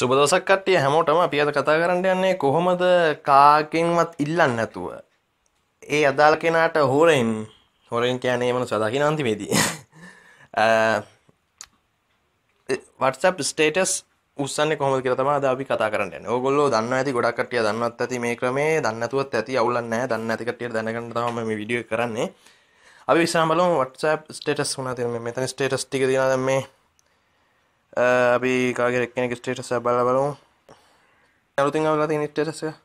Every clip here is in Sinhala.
සුබදසක්කටය හැමෝටම අපි අද කතා කරන්න යන්නේ කොහොමද කාකින්වත් ඉල්ලන්න නැතුව ඒ අදාල කෙනාට හෝරෙන් හොරෙන් කියෑනේ මන සදකි නන්තිමේදී වටසප් ස්ටේටස් උස්සන්න කොම කරතම අද අපි කතා කරන්න ඕගොල්ලෝ දන්න ඇති ගොඩක්ටිය දන්නත් ඇති මේ ක්‍රමේ දන්නතුවත් ඇති අවුලන්න දන්න ඇතිකටිය දැනගන්න තම මේ විඩිය කරන්නේ අපි විසාමලෝ වටසප් ස්ටේටස් වුණ තිරම මෙතන ස්ටේටස් ටික දන මේ Eh, අපි කාගේ එක්කෙනෙක් ස්ටේටස් එක බලලා බලමු. අලුතින් ආවලා තියෙන ස්ටේටස් එක.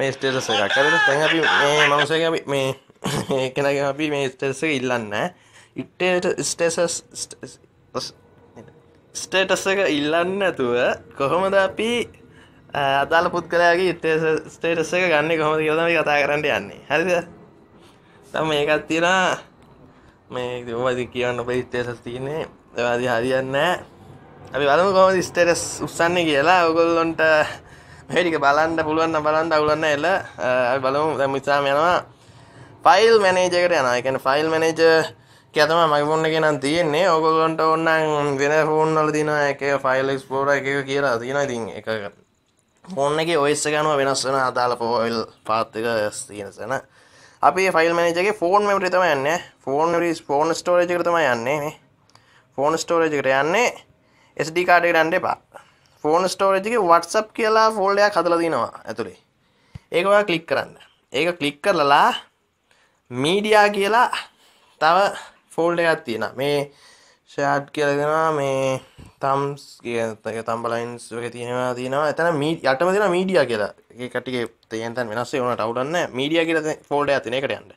මේ ස්ටේටස් එකක් හරිද? දැන් අපි මේ මනුස්සයගේ අපි මේ කෙනාගේ අපි මේ ස්ටේටස් එක ඉල්ලන්න. ස්ටේටස් ස්ටේටස් එක ඉල්ලන්න නැතුව කොහොමද අපි අදාළ පුද්ගලයාගේ ඉතේ ස්ටේටස් එක ගන්න කොහොමද කියලා තමයි කතා කරන්න යන්නේ. හරිද? දැන් මේකක් තියෙනවා මේ ඔයාලද කියන්න ඔබේ ස්ටේටස් තියෙන්නේ. ඒවාදී හරියන්නේ නැහැ. අපි බලමු කොහොමද ස්ටේටස් උස්සන්නේ කියලා. ඔයගොල්ලන්ට මේ ටික බලන්න පුළුවන් නම් බලන්න අවුලන්න එල. අපි බලමු දැන් ඉස්සාම යනවා ෆයිල් මැනේජර් එකට යනවා. ඒ කියන්නේ ෆයිල් මැනේජර් එක තමයි මගේ ෆෝන් එකේ නම් තියෙන්නේ. ඔයගොල්ලන්ට ඕන නම් වෙන ෆෝන් වල තියෙනවා එක එක ෆයිල් එක්ස්ප්ලෝරර් එක එක කියලා තියෙනවා. ඉතින් එක ෆෝන් එක ඔයිස්ස ගනුව වෙනස් වෙන අදාල පෝල් පාත්තික තියෙනසන අපි ෆයිල් මනජගේ ෆෝන් මෙමරි තම යන්න ෆෝන් ෆෝන් ස්ටෝරජ කරතම යන්නේ ෆෝන් ස්ටෝරජ කර යන්නේ SD කාඩ ගන්න එපා ෆෝන් ස්ටෝරජගේ වටසප් කියලා ෆෝල්ඩයක් හදල දිනවා ඇතුළේ ඒකවා කලික් කරන්න ඒක කලික් කරලලා මීඩියා කියලා තව ෆෝල්ඩයක් තියෙන මේ ෂාට් කියලගෙනවා මේ තම්ස් කියතක තම්බලයින්ස් වගේ තියෙනවා තියෙනවා එතන මී යටම දෙෙන මීඩිය කියලා ඒ කටිගේ තයන්තන් වෙනස්සේ වනට අවුටන්න මීඩිය කියල ෆෝල්ඩ ඇතිනකට යන්න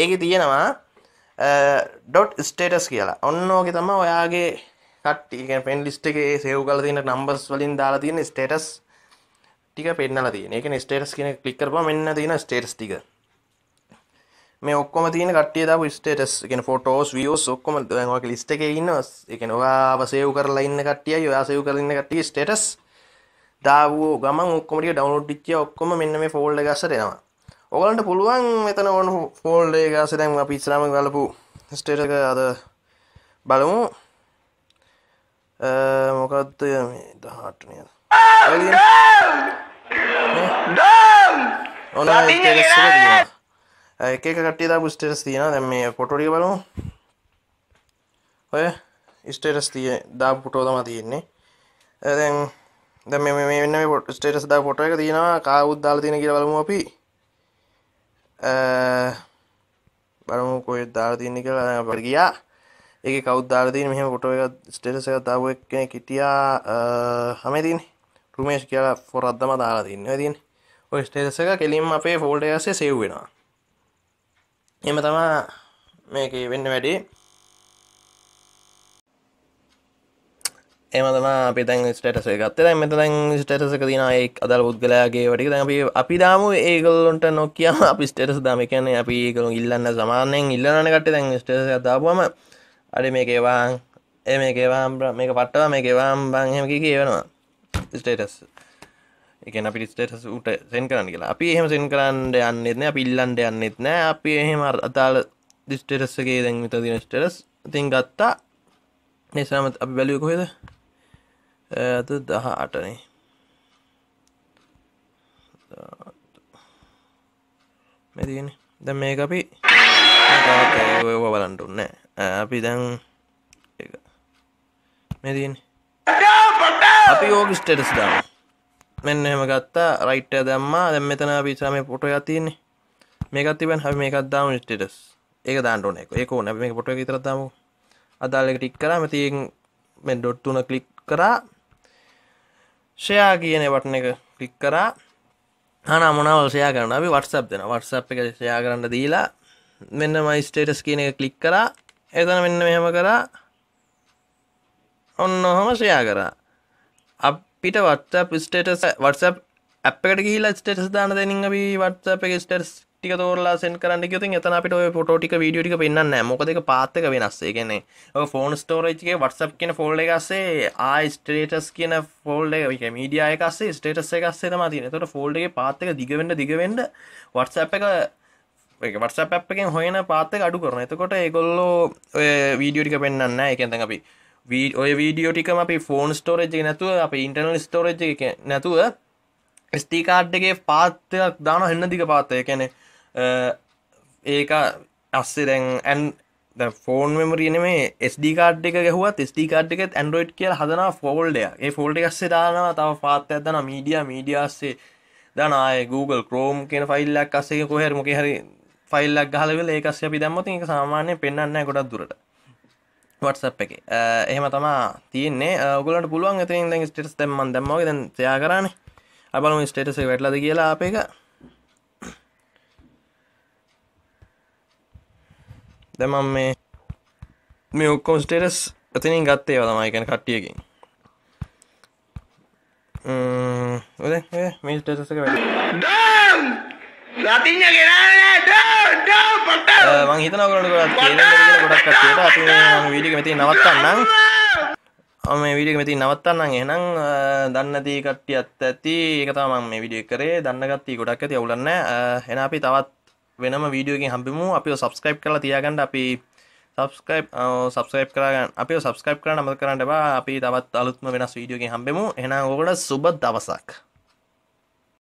ඒක තියෙනවා ඩොට් ස්ටේටස් කියලා ඔන්නෝක තම ඔයාගේ කට්ටික පෙන් ලිස්ට එක සෙව් කල තින නම්බස් වලින් දාලා තියෙන ස්ටේටස් ටික පෙන්න්නල තියන එක ස්ටේටස් කියන කලික්කරප මෙන්න තින ස්ටේටස් ටික මේ ඔක්කොම තියෙන කට්ටිය දාපු ස්ටේටස් කියන්නේ ෆොටෝස් වීඩියෝස් ඔක්කොම දැන් ඔයක ලිස්ට් එකේ ඉන්න ඒ කියන්නේ ඔයාව සේව් කරලා ඉන්න කට්ටියයි ඔයා සේව් කරලා ඉන්න කට්ටිය ස්ටේටස් දාවෝ ගමන් ඔක්කොම ටික ඩවුන්ලෝඩ් වෙච්ච ඔක්කොම මෙන්න මේ ෆෝල්ඩර් එකකට එනවා. ඔයගලන්ට පුළුවන් මෙතන ඕන ෆෝල්ඩර් එකකට දැන් අපි ඉස්සරහම ගලපු ස්ටේටස් එක අද බලමු. මොකක්ද මේ 18 නේද? ඔන්න ස්ටේටස් එක දිනවා. එක එක කට්ටියදා ස්ටේටස් තියෙන දැන් මේ ෆොටෝ ටික බලමු ඔය ස්ටේටස් තිය දාපු ෆොටෝ තමයි තියෙන්නේ දැන් දැන් මේ මේ මෙන්න මේ ස්ටේටස් දාපු ෆොටෝ එක තියෙනවා කාවුත් දාලා තියෙන කියලා බලමු අපි බලමු කොහෙද දාලා තියෙන්නේ කියලා දැන් අපිට ගියා ඒකේ කවුද දාලා තියෙන්නේ මෙහෙම ෆොටෝ එකක් ස්ටේටස් එකක් දාපු කෙනෙක් හිටියා හැමේ තියෙන්නේ රුමේෂ් කියලා ෆොරක් තමයි දාලා තින්නේ. ඔය තියෙන්නේ. ඔය ස්ටේටස් එක කෙලින්ම අපේ ෆෝල්ඩර් එකසේ සේව් වෙනවා. එම තමා මේක වෙන්න වැඩි එමතම පිතැන් ස්ටටස එකත් දැ මෙතැන් ස්ටටසක තිනයෙක් අදල් පුද්ගලයාගේ වැඩි අපි අපි දාම ඒගල්ලොන්ට නොකියම අපි ස්ටටස් දම කියන්නේ අපි කරු ඉල්ලන්න සමානයෙන් ඉල්ලන කට දැන් ස්ටස දාපුම අඩි මේකේවාන් එ මේකේවාම් මේක පට්ටවා මේකේවාම් බංහමකි කියවනවා ස්ටේටස් එකන අපි ස්ටේටස් ට සෙන් කරන්න කියලා අපි එහෙම සෙන් කරන්න යන්නෙත්න පිල්ලන්ට යන්නෙත්න අපි එහෙම අතාල දිස්ටේටස්සගේ දැන් විත දින ස්ටේටස් තින් ගත්තා නිසාම අපි බැලිය කොහෙද ඇත දහ අටනේ මෙතිගෙන දැ මේ අපි බලන්ටුන්න අපි දැන් මෙතින් අපි ඕග ස්ටේටස් දාම මෙන්න එම ගත්තා රයිට්ට දැම්මා දැම් මෙතන පිසාම පොට යතින්නේ මේකත් තිබන් හැ මේකත් දාම ටටස් ඒක දාන්නඩන එක ඒක නැ මේ පොට ඉතරතම අදාලෙක ටික් කර මතියෙන් මෙ ඩොට්තුන කලික් කරා ෂයා කියන වටන එක කලික් කරා හන මොනවල් සයා කරන අපි වටසප් දෙෙන වටසප් එක සයා කරන්න දීලා මෙන්න මයි ස්ටේටස් කියන එක කලික් කරා එතන මෙන්න මෙහෙම කරා ඔන්න ඔහොම සයා කරා අප අපිට වත්සප් ස්ටේටස් වටසප් අපකට කියල ස්ටේටස් දාන දෙනින් අපි වත්සප ස්ටස් ටික තෝරලා සෙන් කරන්න ගති එතන අපිට පොටෝටික වීඩියෝ ටික පෙන්න්න මොකදක පාත්තක වෙනස්සේ කෙනෙ ෆෝන් ස්ටෝරච්ගේ වටසප් කියන ෆෝල්ඩ එකස්සේ ආයි ස්ටේටස් කියන ෆෝල්ඩ එක මීඩියයකස්සේ ස්ටේටස් එකස්සේ මතින තොට ෆෝල්ඩගේ පාත්තක දිගවෙන්න දිගවෙන්ඩ වටසප් එක වටසප් එකෙන් හොයන පාත්තක අඩු කරන එතකොට ඒගොල්ලෝ වීඩියෝටික පෙන්න්න එකතන් අපි ඔය වීඩියෝ ටිකම අපි ෆෝන් ස්ටෝරජ් එක නැතුව අප ඉන්ටර්නල් ස්ටෝරජ් එක නැතුව ස්ටිකාඩ්ඩගේ පාත්තයක් දාන හන්න දික පාත්තය කැනෙ ඒක අස්සරැන් ඇන් ෆෝන් මෙමරියන මේ ස්ඩිකාඩ් එක ගැහුවත් ස්ටිකාඩ් එකත් ඇන්ඩරෝයිඩ් කියල හදන ෆෝල්ඩය ඒ ෆෝල්ඩ එකස්සේ දානවා තව පාත්ත ඇදන මීඩිය මීඩියස්සේ දනය Google ක්‍රෝම් කියෙන ෆයිල්ලක් අස්සේ කොහරමක හරි ෆයිල්ලක් ගහලවෙල ඒකස්ය අපි දැම්මති එක සාමාන්‍ය පෙන්න්න ගොඩක් දුරට වටසප් එක එහෙම තමා තියන්නේ ගලට පුළුවන් ඇති ද ස්ටේටස් තෙම දම්මගේ දැන් තයා කරන අපලම ස්ටේටස වැටලද කියලා අප එක දැමම් මේ මේ ඔක්කොම් ස්ටේටස් ඇතිනින් ගත්තේ තමයිකැන කට්ටියකින් ඔද මේ ස්ටේටසක වැ රතිංජ ගෙනන්න මං හිතනකොට ගොඩක් කටට අපි වීඩික මෙති නවත්තන්නම් මේ විඩිය මෙති නවත්තන්න එනම් දන්නති කට්ටි අත් ඇති එකතම මේ විඩිය කරේ දන්නගත්ති ගොඩක් ඇති ඔවුලන්න එන අපි තවත් වෙනම වීඩියෝකින් හම්බිමු අපි සබස්ක්‍රයිප් කල තියගන්න අපි සබස්කයිප් සබස්කයිප් කරගන්න අපි සබස්කයිප් කරන අමත කරන්න බා අපි තවත් අලුත්ම වෙනස් වීඩියෝකින් හම්බෙමු එනම් ඔකට සුබ දවසක්